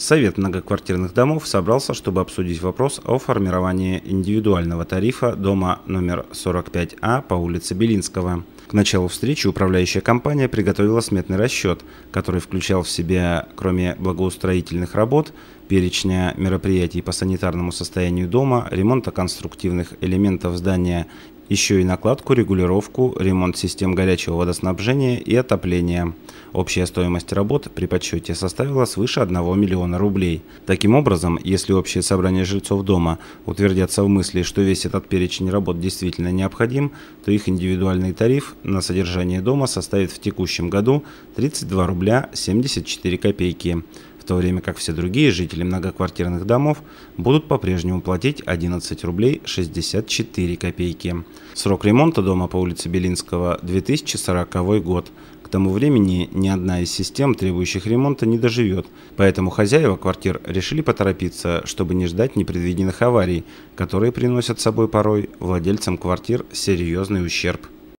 Совет многоквартирных домов собрался, чтобы обсудить вопрос о формировании индивидуального тарифа дома номер 45А по улице Белинского. К началу встречи управляющая компания приготовила сметный расчет, который включал в себя, кроме благоустроительных работ, перечня мероприятий по санитарному состоянию дома, ремонта конструктивных элементов здания еще и накладку, регулировку, ремонт систем горячего водоснабжения и отопления. Общая стоимость работ при подсчете составила свыше 1 миллиона рублей. Таким образом, если общее собрание жильцов дома утвердятся в мысли, что весь этот перечень работ действительно необходим, то их индивидуальный тариф на содержание дома составит в текущем году 32 рубля 74 копейки то время как все другие жители многоквартирных домов будут по-прежнему платить 11 рублей 64 копейки. Срок ремонта дома по улице Белинского 2040 год. К тому времени ни одна из систем, требующих ремонта, не доживет, поэтому хозяева квартир решили поторопиться, чтобы не ждать непредвиденных аварий, которые приносят с собой порой владельцам квартир серьезный ущерб.